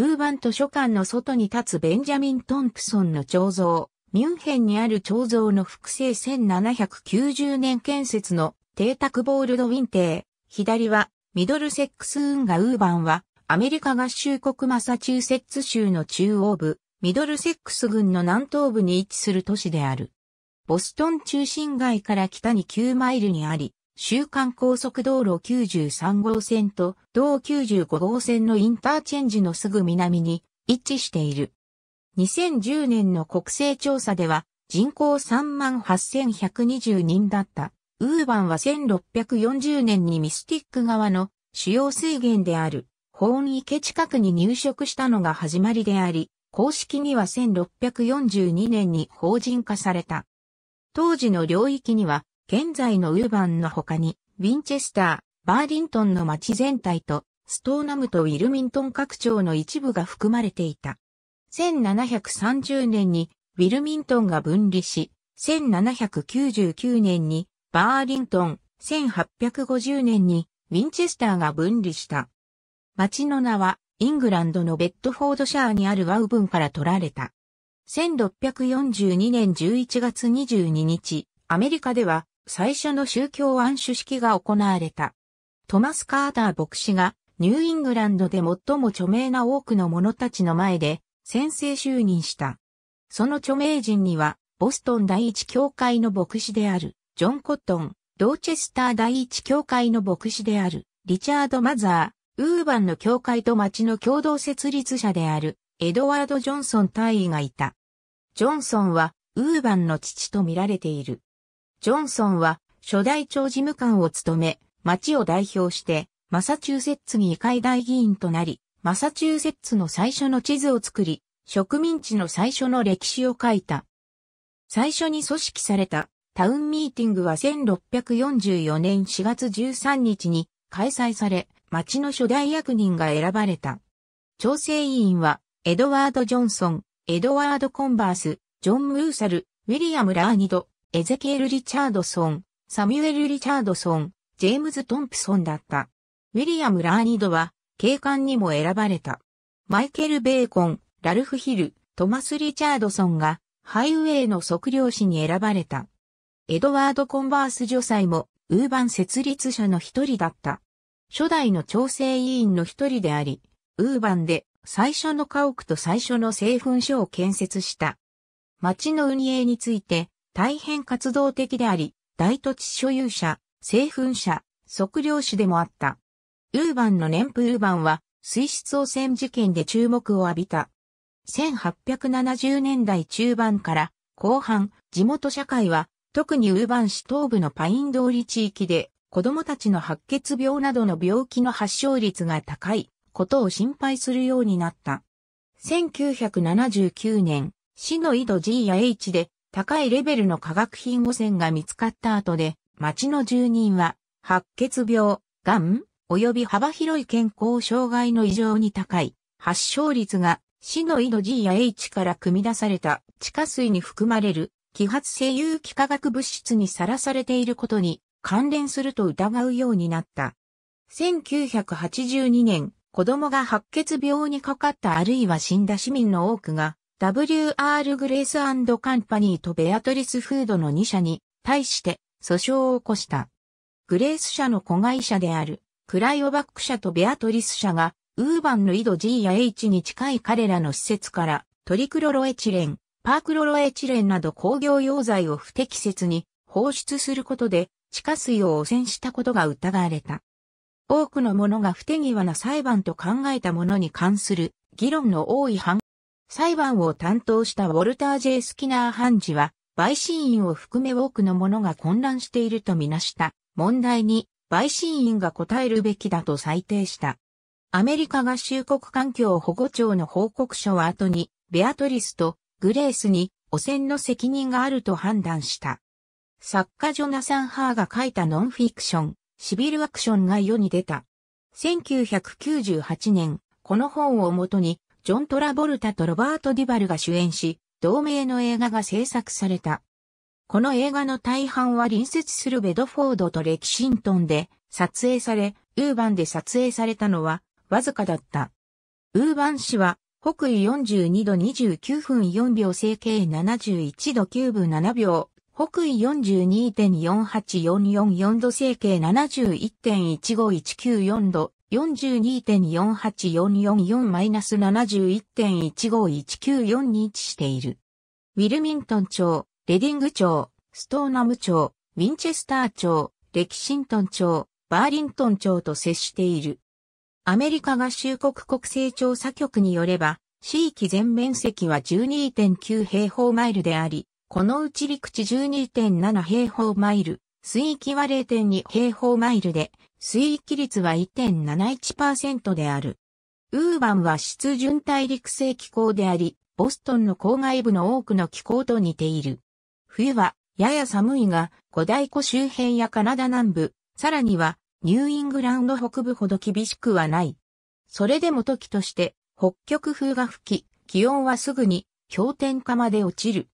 ウーバン図書館の外に立つベンジャミン・トンプソンの彫像、ミュンヘンにある彫像の複製1790年建設の邸宅ボールドウィンテー、左はミドルセックス運河ウーバンはアメリカ合衆国マサチューセッツ州の中央部、ミドルセックス郡の南東部に位置する都市である。ボストン中心街から北に9マイルにあり、週間高速道路93号線と同95号線のインターチェンジのすぐ南に位置している。2010年の国勢調査では人口38,120人だった。ウーバンは1640年にミスティック側の主要水源であるホーン池近くに入植したのが始まりであり、公式には1642年に法人化された。当時の領域には現在のウーバンの他に、ウィンチェスター、バーリントンの町全体と、ストーナムとウィルミントン各張の一部が含まれていた。1730年にウィルミントンが分離し、1799年にバーリントン、1850年にウィンチェスターが分離した。町の名はイングランドのベッドフォードシャーにあるワウブンから取られた。1642年11月22日、アメリカでは最初の宗教安守式が行われた。トマス・カーター牧師がニューイングランドで最も著名な多くの者たちの前で先制就任した。その著名人には、ボストン第一教会の牧師である、ジョン・コットン、ドーチェスター第一教会の牧師である、リチャード・マザー、ウーバンの教会と町の共同設立者である、エドワード・ジョンソン大尉がいた。ジョンソンは、ウーバンの父と見られている。ジョンソンは初代長事務官を務め、町を代表して、マサチューセッツ議会大議員となり、マサチューセッツの最初の地図を作り、植民地の最初の歴史を書いた。最初に組織されたタウンミーティングは1644年4月13日に開催され、町の初代役人が選ばれた。調整委員は、エドワード・ジョンソン、エドワード・コンバース、ジョン・ムーサル、ウィリアム・ラーニド、エゼケール・リチャードソン、サミュエル・リチャードソン、ジェームズ・トンプソンだった。ウィリアム・ラーニドは、警官にも選ばれた。マイケル・ベーコン、ラルフ・ヒル、トマス・リチャードソンが、ハイウェイの測量士に選ばれた。エドワード・コンバース女祭も、ウーバン設立者の一人だった。初代の調整委員の一人であり、ウーバンで最初の家屋と最初の製粉所を建設した。町の運営について、大変活動的であり、大土地所有者、製粉者、測量士でもあった。ウーバンの年譜ウーバンは、水質汚染事件で注目を浴びた。1870年代中盤から後半、地元社会は、特にウーバン市東部のパイン通り地域で、子供たちの白血病などの病気の発症率が高いことを心配するようになった。1979年、市の井戸 G や H で高いレベルの化学品汚染が見つかった後で、町の住人は、白血病、癌、及び幅広い健康障害の異常に高い、発症率が、市の井戸 G や H から汲み出された地下水に含まれる揮発性有機化学物質にさらされていることに関連すると疑うようになった。1982年、子供が白血病にかかったあるいは死んだ市民の多くが WR グレースカンパニーとベアトリスフードの2社に対して訴訟を起こした。グレース社の子会社であるクライオバック社とベアトリス社がウーバンの井戸 G や H に近い彼らの施設からトリクロロエチレン、パークロロエチレンなど工業用剤を不適切に放出することで地下水を汚染したことが疑われた。多くの者が不手際な裁判と考えたものに関する議論の多い判裁判を担当したウォルター・ジェイスキナー判事は、陪審員を含め多くの者が混乱しているとみなした問題に陪審員が答えるべきだと裁定した。アメリカ合衆国環境保護庁の報告書は後に、ベアトリスとグレースに汚染の責任があると判断した。作家ジョナサン・ハーが書いたノンフィクション、シビルアクションが世に出た。1998年、この本をもとにジョン・トラボルタとロバート・ディバルが主演し、同名の映画が制作された。この映画の大半は隣接するベドフォードとレキシントンで撮影され、ウーバンで撮影されたのはわずかだった。ウーバン氏は北緯42度29分4秒整形71度9分7秒、北緯42.48444度整形71.15194度、42.48444-71.15194に位置している。ウィルミントン町、レディング町、ストーナム町、ウィンチェスター町、レキシントン町、バーリントン町と接している。アメリカ合衆国国勢調査局によれば、地域全面積は12.9平方マイルであり、このうち陸地12.7平方マイル、水域は0.2平方マイルで、水域率は1.71%である。ウーバンは湿潤大陸性気候であり、ボストンの郊外部の多くの気候と似ている。冬はやや寒いが、五大湖周辺やカナダ南部、さらにはニューイングランド北部ほど厳しくはない。それでも時として北極風が吹き、気温はすぐに氷点下まで落ちる。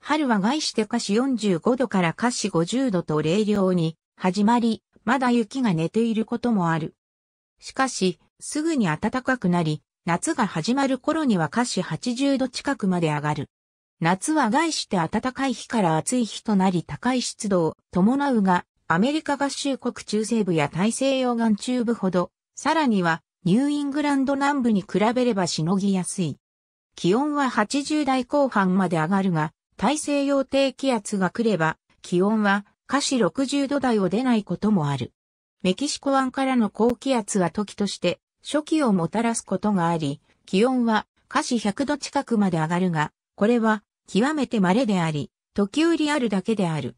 春は外して下四45度から下肢50度と冷涼に始まり、まだ雪が寝ていることもある。しかし、すぐに暖かくなり、夏が始まる頃には華氏80度近くまで上がる。夏は外して暖かい日から暑い日となり高い湿度を伴うが、アメリカ合衆国中西部や大西洋岸中部ほど、さらにはニューイングランド南部に比べればしのぎやすい。気温は80代後半まで上がるが、大西洋低気圧が来れば、気温は下肢60度台を出ないこともある。メキシコ湾からの高気圧は時として初期をもたらすことがあり、気温は下肢100度近くまで上がるが、これは極めて稀であり、時折あるだけである。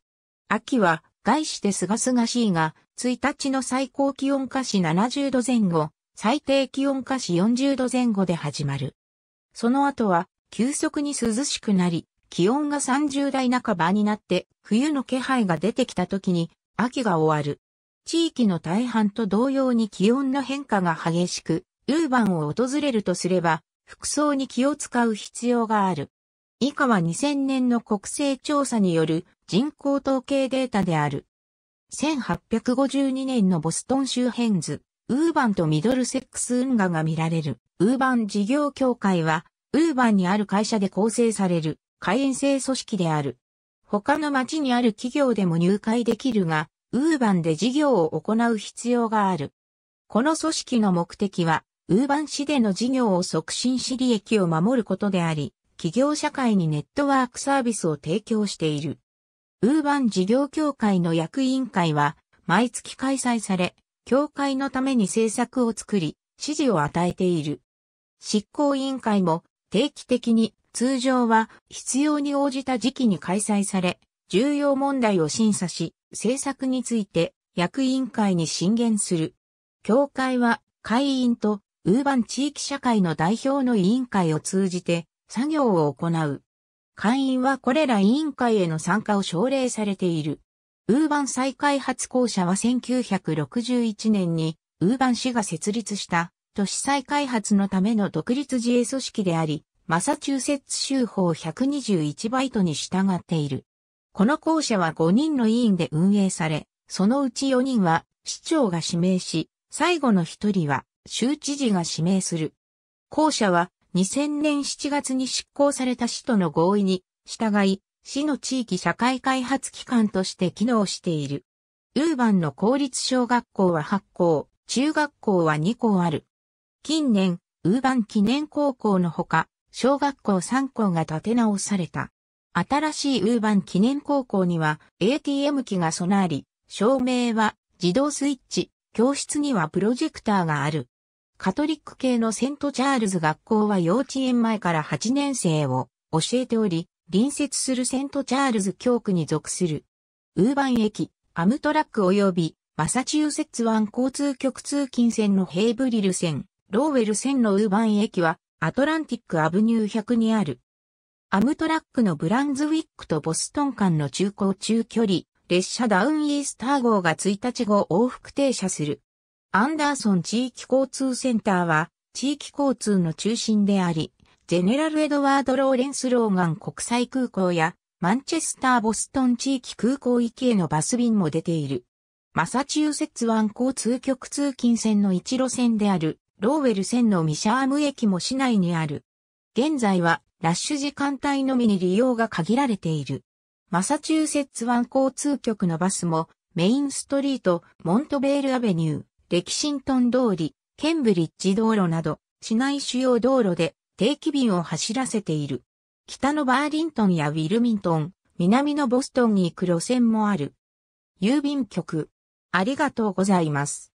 秋は外してすがすがしいが、1日の最高気温下肢70度前後、最低気温下肢40度前後で始まる。その後は急速に涼しくなり、気温が30代半ばになって冬の気配が出てきた時に秋が終わる。地域の大半と同様に気温の変化が激しく、ウーバンを訪れるとすれば、服装に気を使う必要がある。以下は2000年の国勢調査による人口統計データである。1852年のボストン周辺図、ウーバンとミドルセックス運河が見られる、ウーバン事業協会は、ウーバンにある会社で構成される、会員制組織である。他の町にある企業でも入会できるが、ウーバンで事業を行う必要がある。この組織の目的は、ウーバン市での事業を促進し利益を守ることであり、企業社会にネットワークサービスを提供している。ウーバン事業協会の役員会は、毎月開催され、協会のために政策を作り、指示を与えている。執行委員会も定期的に通常は必要に応じた時期に開催され、重要問題を審査し、政策について役員会に進言する。協会は会員とウーバン地域社会の代表の委員会を通じて作業を行う。会員はこれら委員会への参加を奨励されている。ウーバン再開発公社は1961年にウーバン市が設立した都市再開発のための独立自衛組織であり、マサチューセッツ州法121バイトに従っている。この校舎は5人の委員で運営され、そのうち4人は市長が指名し、最後の1人は州知事が指名する。校舎は2000年7月に執行された市との合意に従い、市の地域社会開発機関として機能している。ウーバンの公立小学校は8校、中学校は2校ある。近年、ウーバン記念高校のほか、小学校3校が建て直された。新しいウーバン記念高校には ATM 機が備わり、照明は自動スイッチ、教室にはプロジェクターがある。カトリック系のセントチャールズ学校は幼稚園前から8年生を教えており、隣接するセントチャールズ教区に属する。ウーバン駅、アムトラック及びマサチューセッツ湾交通局通勤線のヘイブリル線、ローウェル線のウーバン駅はアトランティックアブニュー100にある。アムトラックのブランズウィックとボストン間の中高中距離、列車ダウンイースター号が1日後往復停車する。アンダーソン地域交通センターは地域交通の中心であり、ジェネラルエドワード・ローレンス・ローガン国際空港やマンチェスター・ボストン地域空港行きへのバス便も出ている。マサチューセッツ湾交通局通勤線の一路線であるローウェル線のミシャーム駅も市内にある。現在はラッシュ時間帯のみに利用が限られている。マサチューセッツ湾交通局のバスもメインストリート、モントベールアベニュー、レキシントン通り、ケンブリッジ道路など、市内主要道路で定期便を走らせている。北のバーリントンやウィルミントン、南のボストンに行く路線もある。郵便局。ありがとうございます。